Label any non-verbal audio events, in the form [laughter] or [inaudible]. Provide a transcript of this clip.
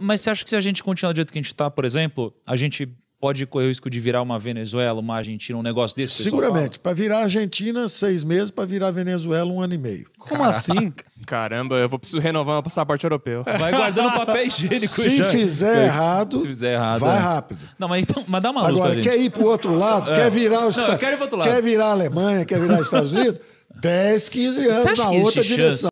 Mas você acha que se a gente continuar do jeito que a gente está, por exemplo, a gente pode correr o risco de virar uma Venezuela, uma Argentina, um negócio desse? Seguramente. Para virar Argentina, seis meses, para virar Venezuela, um ano e meio. Como Caraca. assim? Caramba, eu vou preciso renovar o passaporte europeu. Vai guardando papel higiênico. Se então. fizer errado, Se fizer errado, vai é. rápido. Não, mas, então, mas dá uma Agora, quer ir para o outro lado, é. quer virar os Não, Estados... quer, ir outro lado. quer virar a Alemanha, quer virar os Estados Unidos, 10, [laughs] 15 anos na outra direção. Chance?